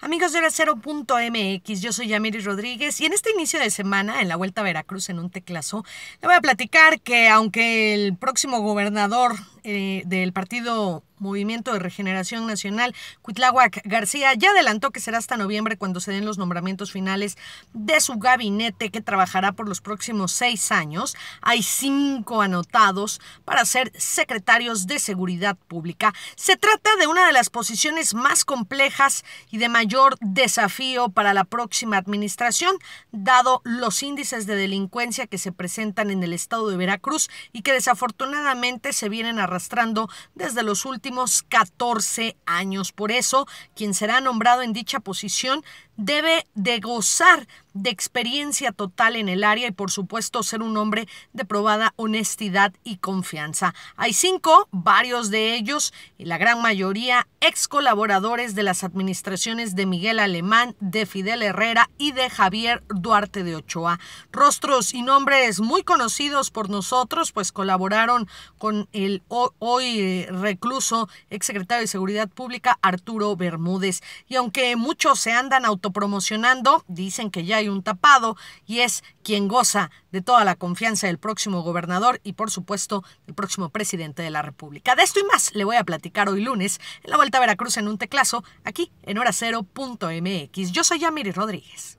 Amigos de Cero.mx, yo soy Yamiri Rodríguez y en este inicio de semana, en la Vuelta a Veracruz en un teclazo, le voy a platicar que aunque el próximo gobernador eh, del partido Movimiento de Regeneración Nacional, Cuitláhuac García, ya adelantó que será hasta noviembre cuando se den los nombramientos finales de su gabinete que trabajará por los próximos seis años. Hay cinco anotados para ser secretarios de Seguridad Pública. Se trata de una de las posiciones más complejas y de mayor desafío para la próxima administración, dado los índices de delincuencia que se presentan en el estado de Veracruz y que desafortunadamente se vienen a arrastrando desde los últimos 14 años. Por eso, quien será nombrado en dicha posición debe de gozar de experiencia total en el área y por supuesto ser un hombre de probada honestidad y confianza. Hay cinco, varios de ellos y la gran mayoría ex colaboradores de las administraciones de Miguel Alemán, de Fidel Herrera y de Javier Duarte de Ochoa. Rostros y nombres muy conocidos por nosotros, pues colaboraron con el hoy eh, recluso ex secretario de Seguridad Pública Arturo Bermúdez. Y aunque muchos se andan autopromocionando, dicen que ya hay un tapado y es quien goza de toda la confianza del próximo gobernador y por supuesto el próximo presidente de la República. De esto y más le voy a platicar hoy lunes en la Vuelta a Veracruz en un teclazo aquí en horacero.mx. Yo soy Yamiri Rodríguez.